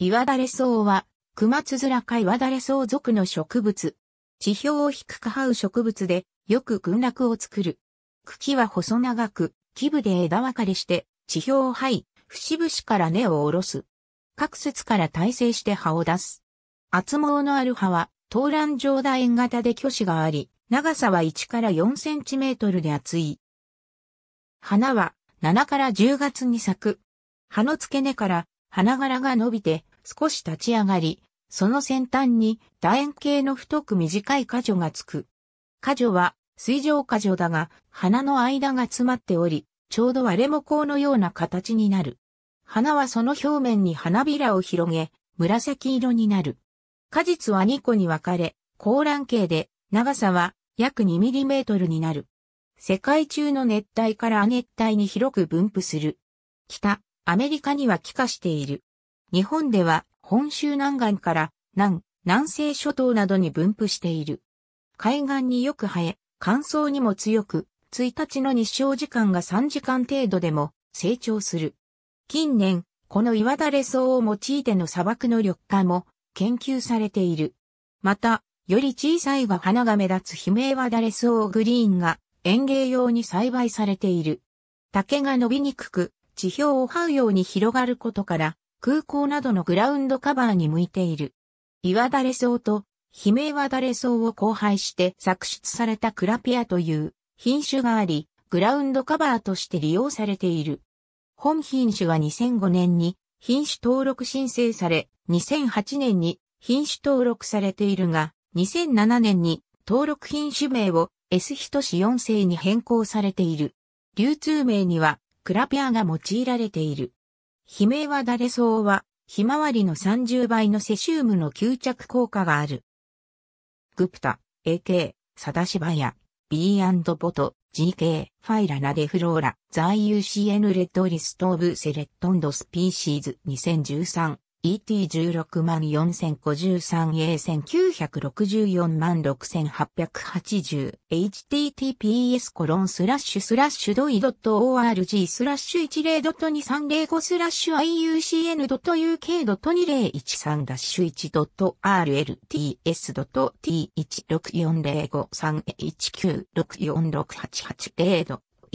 岩だれ草は、熊つづらか岩だれ草属の植物。地表を低く這う植物で、よく群落を作る。茎は細長く、基部で枝分かれして、地表を這い、節々から根を下ろす。各節から耐性して葉を出す。厚毛のある葉は、東乱状楕円型で巨子があり、長さは1から4センチメートルで厚い。花は、7から10月に咲く。葉の付け根から花柄が伸びて少し立ち上がり、その先端に楕円形の太く短い花女がつく。花女は水上花女だが、花の間が詰まっており、ちょうど割れもこのような形になる。花はその表面に花びらを広げ、紫色になる。果実は2個に分かれ、高卵形で、長さは約2トルになる。世界中の熱帯から亜熱帯に広く分布する。北、アメリカには帰化している。日本では本州南岸から南、南西諸島などに分布している。海岸によく生え、乾燥にも強く、1日の日照時間が3時間程度でも成長する。近年、この岩だれ草を用いての砂漠の緑化も研究されている。また、より小さいが花が目立つ悲鳴はだれ草グリーンが園芸用に栽培されている。竹が伸びにくく、地表を這うように広がることから、空港などのグラウンドカバーに向いている。岩だれ草と、悲鳴はだれ草を交配して作出されたクラピアという品種があり、グラウンドカバーとして利用されている。本品種は2005年に品種登録申請され、2008年に品種登録されているが、2007年に登録品種名を S 等子4世に変更されている。流通名にはクラピアが用いられている。悲鳴は誰相は、ひまわりの30倍のセシウムの吸着効果がある。グプタ、AK、サダシバヤ、B& ボト、GK、ファイラナデフローラ、在 UCN レッドリストオブセレットンドスピーシーズ2013、ET16 4053A1964 万6880 https コロンスラッシュスラッシュドイドット org スラッシュ10ドット2305スラッシュ iucn ドット uk ドット2013ダッシュ1ドット rlts ドット t1640531964688 0 t o k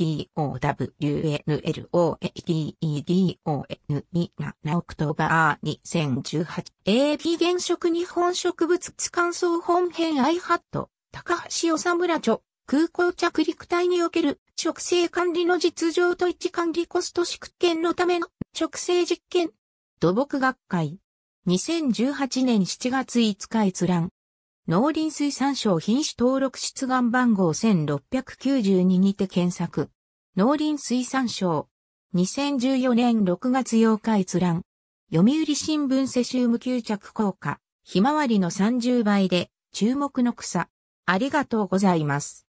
n o w o a t n 2 7オクトバー2 0 a b 原色日本植物乾総本編 i ハット高橋治村著空港着陸隊における植生管理の実情と位置管理コスト縮減のための植生実験土木学会2018年7月5日閲覧農林水産省品種登録出願番号1692にて検索。農林水産省。2014年6月8日閲覧。読売新聞セシウム吸着効果。ひまわりの30倍で注目の草。ありがとうございます。